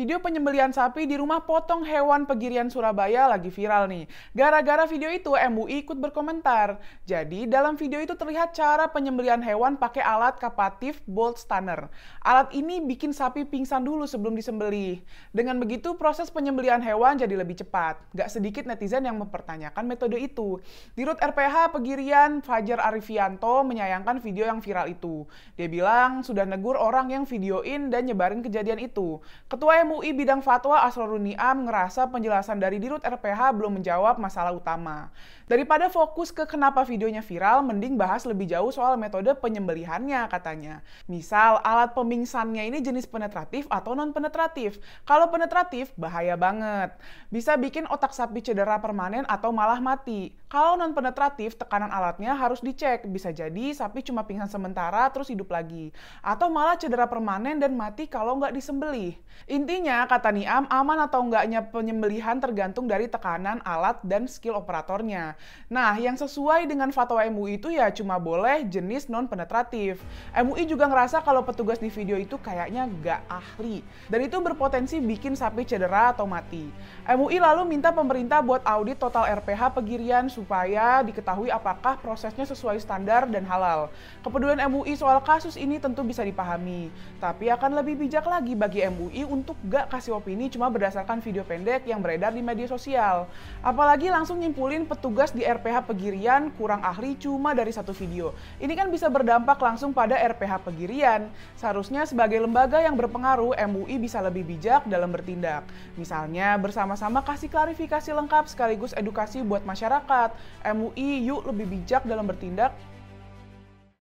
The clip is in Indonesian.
Video penyembelian sapi di rumah potong hewan pegirian Surabaya lagi viral nih. Gara-gara video itu MUI ikut berkomentar. Jadi dalam video itu terlihat cara penyembelian hewan pakai alat kapatif bolt stunner. Alat ini bikin sapi pingsan dulu sebelum disembelih. Dengan begitu proses penyembelian hewan jadi lebih cepat. Gak sedikit netizen yang mempertanyakan metode itu. Dirut RPH Pegirian Fajar Arifianto menyayangkan video yang viral itu. Dia bilang sudah negur orang yang videoin dan nyebarin kejadian itu. Ketua MUI Bidang Fatwa asroruni am ngerasa penjelasan dari Dirut RPH belum menjawab masalah utama. Daripada fokus ke kenapa videonya viral, mending bahas lebih jauh soal metode penyembelihannya katanya. Misal, alat pemingsannya ini jenis penetratif atau non-penetratif. Kalau penetratif, bahaya banget. Bisa bikin otak sapi cedera permanen atau malah mati. Kalau non-penetratif, tekanan alatnya harus dicek. Bisa jadi sapi cuma pingsan sementara terus hidup lagi. Atau malah cedera permanen dan mati kalau nggak disembelih. Intinya Intinya, kata Niam, aman atau enggaknya penyembelihan tergantung dari tekanan alat dan skill operatornya. Nah, yang sesuai dengan fatwa MUI itu ya cuma boleh jenis non-penetratif. MUI juga ngerasa kalau petugas di video itu kayaknya nggak ahli. Dan itu berpotensi bikin sapi cedera atau mati. MUI lalu minta pemerintah buat audit total RPH pegirian supaya diketahui apakah prosesnya sesuai standar dan halal. Kepedulian MUI soal kasus ini tentu bisa dipahami, tapi akan lebih bijak lagi bagi MUI untuk gak kasih opini cuma berdasarkan video pendek yang beredar di media sosial. Apalagi langsung nyimpulin petugas di RPH Pegirian kurang ahli cuma dari satu video. Ini kan bisa berdampak langsung pada RPH Pegirian. Seharusnya sebagai lembaga yang berpengaruh, MUI bisa lebih bijak dalam bertindak. Misalnya bersama-sama kasih klarifikasi lengkap sekaligus edukasi buat masyarakat. MUI yuk lebih bijak dalam bertindak